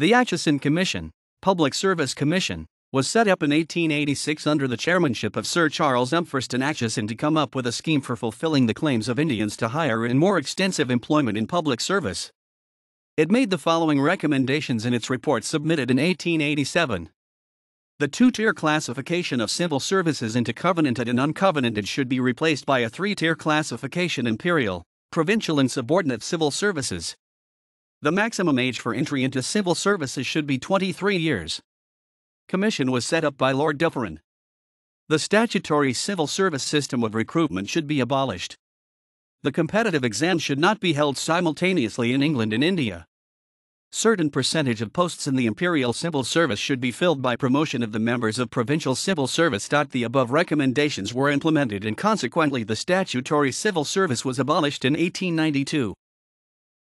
The Atchison Commission, Public Service Commission, was set up in 1886 under the chairmanship of Sir Charles Empferston Atchison to come up with a scheme for fulfilling the claims of Indians to higher and more extensive employment in public service. It made the following recommendations in its report submitted in 1887. The two tier classification of civil services into covenanted and uncovenanted should be replaced by a three tier classification imperial, provincial, and subordinate civil services, the maximum age for entry into civil services should be 23 years. Commission was set up by Lord Dufferin. The statutory civil service system of recruitment should be abolished. The competitive exam should not be held simultaneously in England and India. Certain percentage of posts in the Imperial Civil Service should be filled by promotion of the members of provincial civil service. The above recommendations were implemented and consequently the statutory civil service was abolished in 1892.